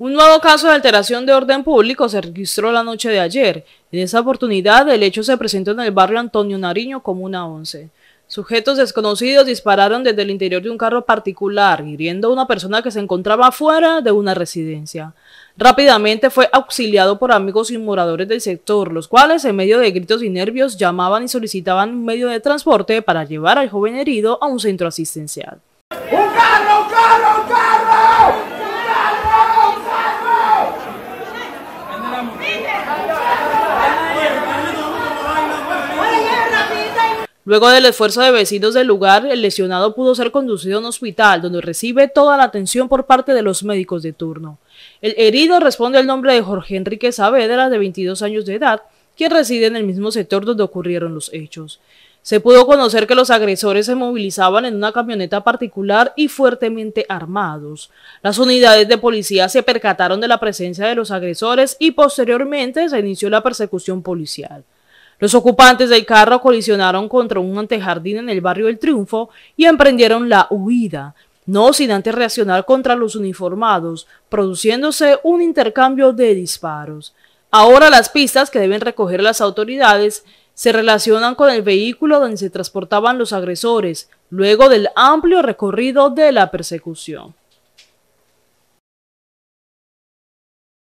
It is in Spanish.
Un nuevo caso de alteración de orden público se registró la noche de ayer. En esa oportunidad, el hecho se presentó en el barrio Antonio Nariño, Comuna 11. Sujetos desconocidos dispararon desde el interior de un carro particular, hiriendo a una persona que se encontraba fuera de una residencia. Rápidamente fue auxiliado por amigos y moradores del sector, los cuales en medio de gritos y nervios llamaban y solicitaban un medio de transporte para llevar al joven herido a un centro asistencial. Luego del esfuerzo de vecinos del lugar, el lesionado pudo ser conducido a un hospital donde recibe toda la atención por parte de los médicos de turno. El herido responde al nombre de Jorge Enrique Saavedra, de 22 años de edad, quien reside en el mismo sector donde ocurrieron los hechos. Se pudo conocer que los agresores se movilizaban en una camioneta particular y fuertemente armados. Las unidades de policía se percataron de la presencia de los agresores y posteriormente se inició la persecución policial. Los ocupantes del carro colisionaron contra un antejardín en el barrio del Triunfo y emprendieron la huida, no sin antes reaccionar contra los uniformados, produciéndose un intercambio de disparos. Ahora las pistas que deben recoger las autoridades se relacionan con el vehículo donde se transportaban los agresores, luego del amplio recorrido de la persecución.